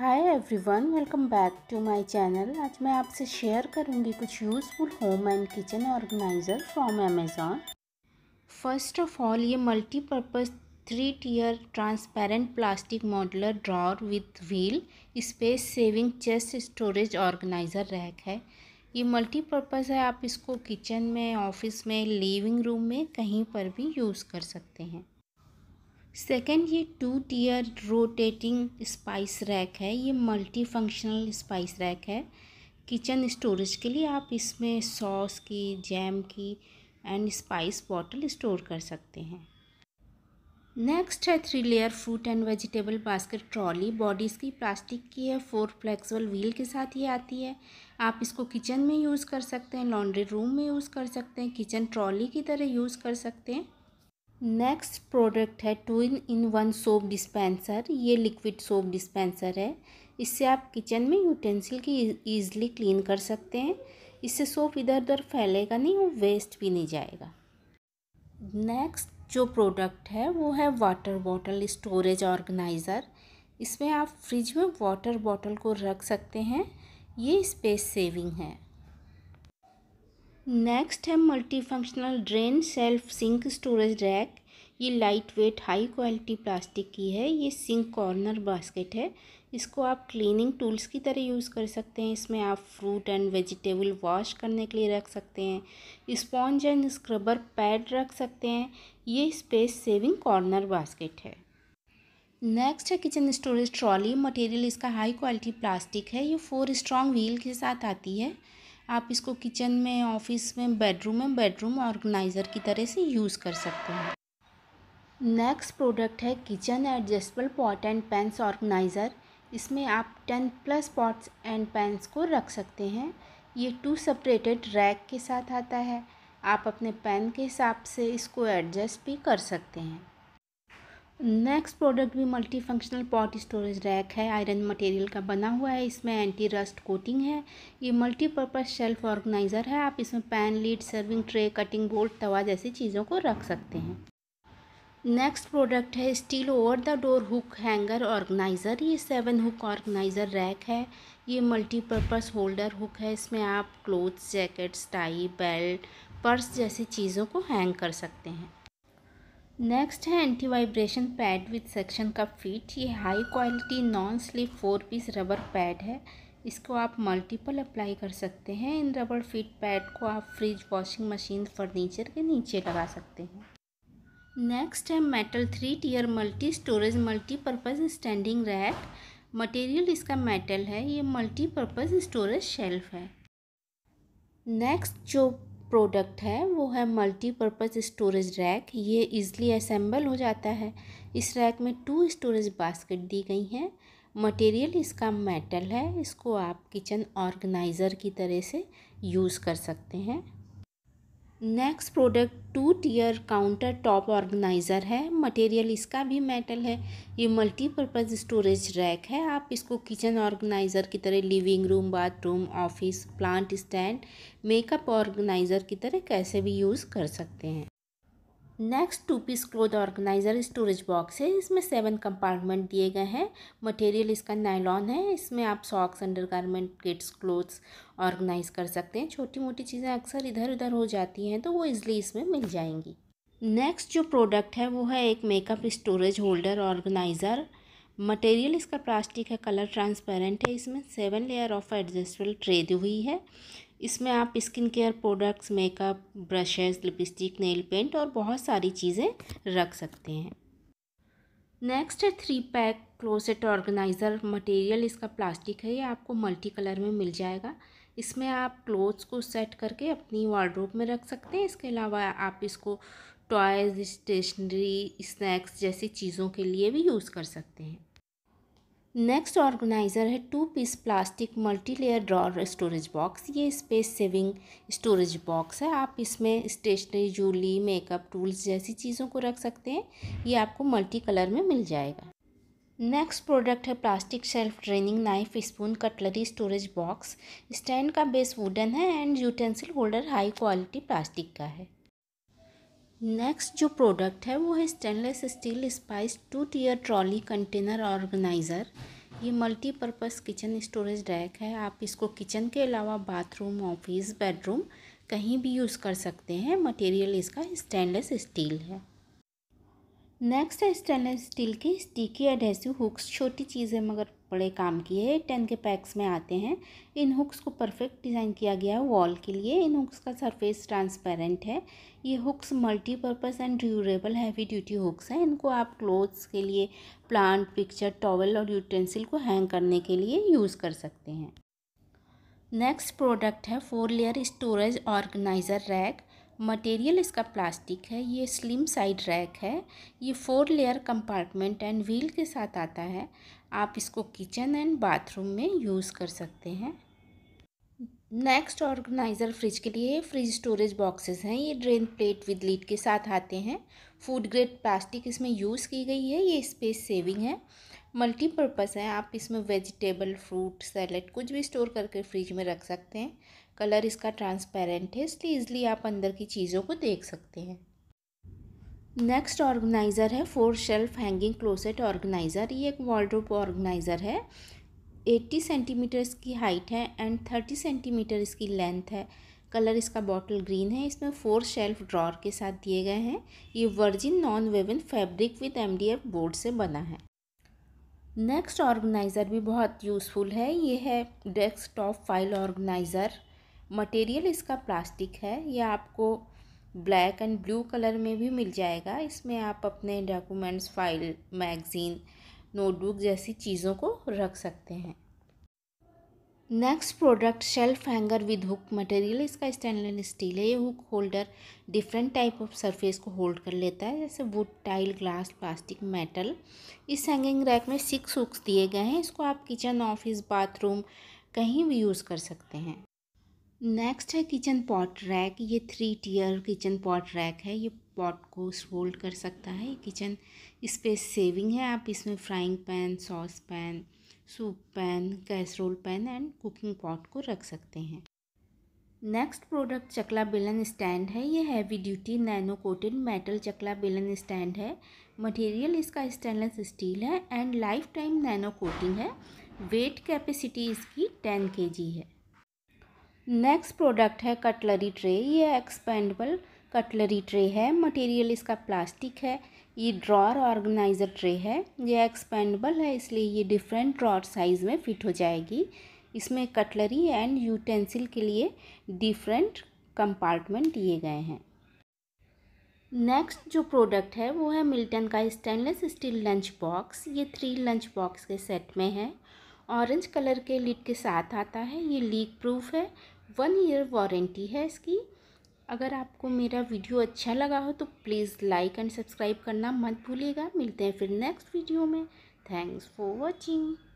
hi everyone welcome back to my channel आज मैं आपसे शेयर करूंगी कुछ useful home and kitchen organiser from Amazon first of all ये multipurpose three tier transparent plastic modular drawer with wheel space saving chest storage organiser rack है ये multipurpose है आप इसको किचन में ऑफिस में लिविंग रूम में कहीं पर भी यूज़ कर सकते हैं सेकेंड ये two tier rotating spice rack है ये मल्टी फंक्शनल स्पाइस रैक है किचन स्टोरेज के लिए आप इसमें सॉस की जैम की एंड स्पाइस बॉटल स्टोर कर सकते हैं नेक्स्ट है three layer fruit and vegetable basket trolley bodies की प्लास्टिक की है फोर फ्लेक्सिबल व्हील के साथ ही आती है आप इसको किचन में यूज़ कर सकते हैं लॉन्ड्री रूम में यूज़ कर सकते हैं किचन ट्रॉली की तरह यूज़ कर सकते हैं नेक्स्ट प्रोडक्ट है two in in one soap dispenser ये लिक्विड सोप डिस्पेंसर है इससे आप किचन में यूटेंसिल की ईजिली क्लीन कर सकते हैं इससे सोप इधर उधर फैलेगा नहीं और वेस्ट भी नहीं जाएगा नेक्स्ट जो प्रोडक्ट है वो है वाटर बॉटल स्टोरेज ऑर्गेनाइज़र इसमें आप फ्रिज में वाटर बॉटल को रख सकते हैं ये स्पेस सेविंग है नेक्स्ट है multifunctional drain self sink storage rack ये light weight high quality plastic की है ये सिंक कॉर्नर बास्केट है इसको आप क्लीनिंग टूल्स की तरह यूज़ कर सकते हैं इसमें आप फ्रूट एंड वेजिटेबल वॉश करने के लिए रख सकते हैं स्पॉन्ज एंड स्क्रबर पैड रख सकते हैं ये स्पेस सेविंग कॉर्नर बास्केट है नेक्स्ट है किचन स्टोरेज ट्रॉली मटेरियल इसका हाई क्वालिटी प्लास्टिक है ये फोर स्ट्रॉन्ग व्हील के साथ आती है आप इसको किचन में ऑफिस में बेडरूम में बेडरूम ऑर्गेनाइज़र की तरह से यूज़ कर सकते हैं नेक्स्ट प्रोडक्ट है kitchen adjustable pot and pans organiser इसमें आप ten plus pots and pans को रख सकते हैं ये टू सेपरेटेड रैक के साथ आता है आप अपने पैन के हिसाब से इसको एडजस्ट भी कर सकते हैं नेक्स्ट प्रोडक्ट भी multi functional pot storage rack है आयरन मटेरियल का बना हुआ है इसमें एंटी रस्ट कोटिंग है ये मल्टीपर्पज़ शेल्फ ऑर्गेनाइज़र है आप इसमें pan lid serving tray cutting board तवा जैसी चीज़ों को रख सकते हैं नेक्स्ट प्रोडक्ट है steel over the door hook hanger organiser ये सेवन हुक ऑर्गेनाइज़र रैक है ये मल्टीपर्पज़ होल्डर हुक है इसमें आप clothes jackets tie belt purse जैसी चीज़ों को हैंग कर सकते हैं नेक्स्ट है anti vibration pad with suction का फिट ये high quality non slip four piece rubber pad है इसको आप मल्टीपल अप्लाई कर सकते हैं इन रबर फिट पैड को आप फ्रिज वॉशिंग मशीन फर्नीचर के नीचे लगा सकते हैं नेक्स्ट है metal three tier multi storage multipurpose standing rack material इसका मेटल है ये मल्टीपर्पज़ स्टोरेज शेल्फ है नेक्स्ट जो प्रोडक्ट है वो है मल्टीपर्पज़ स्टोरेज रैक ये इजीली असेंबल हो जाता है इस रैक में टू स्टोरेज बास्केट दी गई हैं मटेरियल इसका मेटल है इसको आप किचन ऑर्गेनाइज़र की तरह से यूज़ कर सकते हैं next product two tier counter top organiser है मटेरियल इसका भी मेटल है ये मल्टीपर्पज़ स्टोरेज रैक है आप इसको किचन ऑर्गेनाइज़र की तरह living room bathroom office plant stand makeup organiser की तरह कैसे भी यूज़ कर सकते हैं next two piece cloth organiser storage box है इसमें सेवन कंपार्टमेंट दिए गए हैं मटेरियल इसका नायलॉन है इसमें आप socks under garment kids clothes organise कर सकते हैं छोटी मोटी चीज़ें अक्सर इधर उधर हो जाती हैं तो वो इजली इसमें मिल जाएंगी नेक्स्ट जो प्रोडक्ट है वो है एक makeup storage holder organiser material इसका प्लास्टिक है कलर ट्रांसपेरेंट है इसमें seven layer of adjustable tray दी हुई है इसमें आप skin care products makeup brushes lipstick nail paint और बहुत सारी चीज़ें रख सकते हैं नेक्स्ट है three pack closet organiser material इसका प्लास्टिक है ये आपको मल्टी कलर में मिल जाएगा इसमें आप क्लोथ्स को सेट करके अपनी वार्ड्रोब में रख सकते हैं इसके अलावा आप इसको टॉयज़ स्टेशनरी स्नैक्स जैसी चीज़ों के लिए भी यूज़ कर सकते हैं नेक्स्ट ऑर्गेनाइज़र है two piece plastic multi layer drawer storage box ये स्पेस सेविंग स्टोरेज बॉक्स है आप इसमें स्टेशनरी जूली मेकअप टूल्स जैसी चीज़ों को रख सकते हैं ये आपको मल्टी कलर में मिल जाएगा नेक्स्ट प्रोडक्ट है plastic shelf draining knife spoon cutlery storage box stand का बेस वुडन है and utensil holder high quality plastic का है नेक्स्ट जो प्रोडक्ट है वो है stainless steel spice two tier trolley container organiser ये मल्टीपर्पज़ किचन स्टोरेज रैक है आप इसको किचन के अलावा बाथरूम ऑफिस बेडरूम कहीं भी यूज़ कर सकते हैं मटेरियल इसका स्टेनलेस स्टील है नेक्स्ट है स्टेनलेस स्टील की स्टिकी एडहेसिव हुक्स छोटी चीज़ है मगर बड़े काम किए हैं टेन के पैक्स में आते हैं इन हुक्स को परफेक्ट डिज़ाइन किया गया है वॉल के लिए इन हुक्स का सरफेस ट्रांसपेरेंट है ये hooks multipurpose and durable heavy duty hooks हैं इनको आप क्लोथ्स के लिए प्लांट पिक्चर टॉवल और यूटेंसिल को हैंग करने के लिए यूज़ कर सकते हैं नेक्स्ट प्रोडक्ट है four layer storage organiser rack material इसका प्लास्टिक है ये स्लिम साइड रैक है ये four layer compartment and wheel के साथ आता है आप इसको किचन एंड बाथरूम में यूज़ कर सकते हैं नेक्स्ट ऑर्गेनाइज़र फ्रिज के लिए फ्रिज स्टोरेज बॉक्सेस हैं ये ड्रेन प्लेट विद लीड के साथ आते हैं फूड ग्रेड प्लास्टिक इसमें यूज़ की गई है ये स्पेस सेविंग है मल्टीपर्पज़ है आप इसमें वेजिटेबल फ्रूट सैलड कुछ भी स्टोर करके फ्रिज में रख सकते हैं कलर इसका ट्रांसपेरेंट है इसलिए इजली आप अंदर की चीज़ों को देख सकते हैं नेक्स्ट ऑर्गेनाइज़र है four shelf hanging closet organiser ये एक वॉलड्रोप ऑर्गेनाइज़र है 80 सेंटीमीटर इसकी हाइट है एंड 30 सेंटीमीटर इसकी लेंथ है कलर इसका बॉटल ग्रीन है इसमें फोर शेल्फ ड्रॉर के साथ दिए गए हैं ये virgin non woven fabric with M board से बना है नेक्स्ट ऑर्गेनाइज़र भी बहुत यूज़फुल है ये है डेस्कटॉप फाइल ऑर्गेनाइज़र मटेरियल इसका प्लास्टिक है यह आपको ब्लैक एंड ब्लू कलर में भी मिल जाएगा इसमें आप अपने डॉक्यूमेंट्स फाइल मैगज़ीन नोटबुक जैसी चीज़ों को रख सकते हैं next product shelf hanger with hook material इसका स्टेनलेस स्टील है ये hook holder different type of surface को होल्ड कर लेता है जैसे wood tile glass plastic metal इस हैंगिंग रैक में सिक्स हुक्स दिए गए हैं इसको आप किचन ऑफिस बाथरूम कहीं भी यूज़ कर सकते हैं नेक्स्ट है किचन पॉट रैक ये three tier kitchen pot rack है ये पॉट को होल्ड कर सकता है किचन स्पेस सेविंग है आप इसमें frying pan sauce pan soup pan casserole pan and cooking pot को रख सकते हैं नेक्स्ट प्रोडक्ट चकला बेलन स्टैंड है ये heavy duty nano coated metal चकला बेलन स्टैंड है मटेरियल इसका स्टेनलेस स्टील है and life time nano coating है वेट कैपेसिटी इसकी टेन के है नेक्स्ट प्रोडक्ट है कटलरी ट्रे ये एक्सपेंडेबल कटलरी ट्रे है मटेरियल इसका प्लास्टिक है ये ड्रॉर ऑर्गेनाइज़र ट्रे है ये एक्सपेंडेबल है इसलिए ये डिफरेंट ड्रॉर साइज़ में फिट हो जाएगी इसमें कटलरी एंड यूटेंसिल के लिए डिफरेंट कंपार्टमेंट दिए गए हैं नेक्स्ट जो प्रोडक्ट है वो है मिल्टन का स्टेनलेस स्टील लंच बॉक्स ये थ्री लंच बॉक्स के सेट में है ऑरेंज कलर के लिड के साथ आता है ये लीक प्रूफ है वन ईयर वारंटी है इसकी अगर आपको मेरा वीडियो अच्छा लगा हो तो प्लीज़ लाइक एंड सब्सक्राइब करना मत भूलिएगा मिलते हैं फिर नेक्स्ट वीडियो में थैंक्स फॉर वॉचिंग